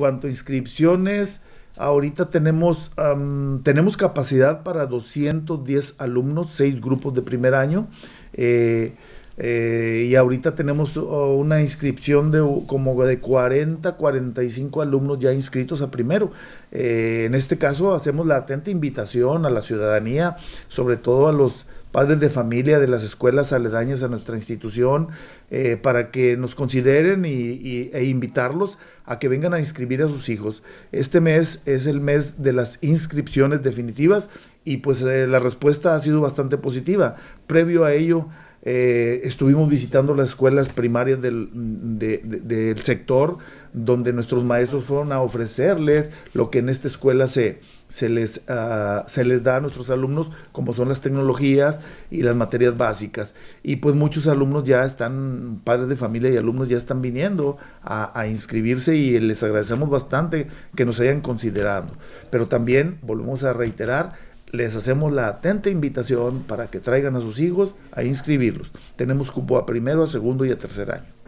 cuanto a inscripciones, ahorita tenemos, tenemos capacidad para 210 alumnos, seis grupos de primer año. Eh, eh, y ahorita tenemos una inscripción de como de 40, 45 alumnos ya inscritos a primero. Eh, en este caso hacemos la atenta invitación a la ciudadanía, sobre todo a los padres de familia de las escuelas aledañas a nuestra institución, eh, para que nos consideren y, e invitarlos a que vengan a inscribir a sus hijos. Este mes es el mes de las inscripciones definitivas y pues eh, la respuesta ha sido bastante positiva. Previo a ello, eh, estuvimos visitando las escuelas primarias del, del sector donde nuestros maestros fueron a ofrecerles lo que en esta escuela se, se les, ah, se les da a nuestros alumnos, como son las tecnologías y las materias básicas. Y pues muchos alumnos ya están, padres de familia y alumnos ya están viniendo a, a inscribirse y les agradecemos bastante que nos hayan considerado. Pero también, volvemos a reiterar, les hacemos la atenta invitación para que traigan a sus hijos a inscribirlos. Tenemos cupo a primero, a segundo y a tercer año.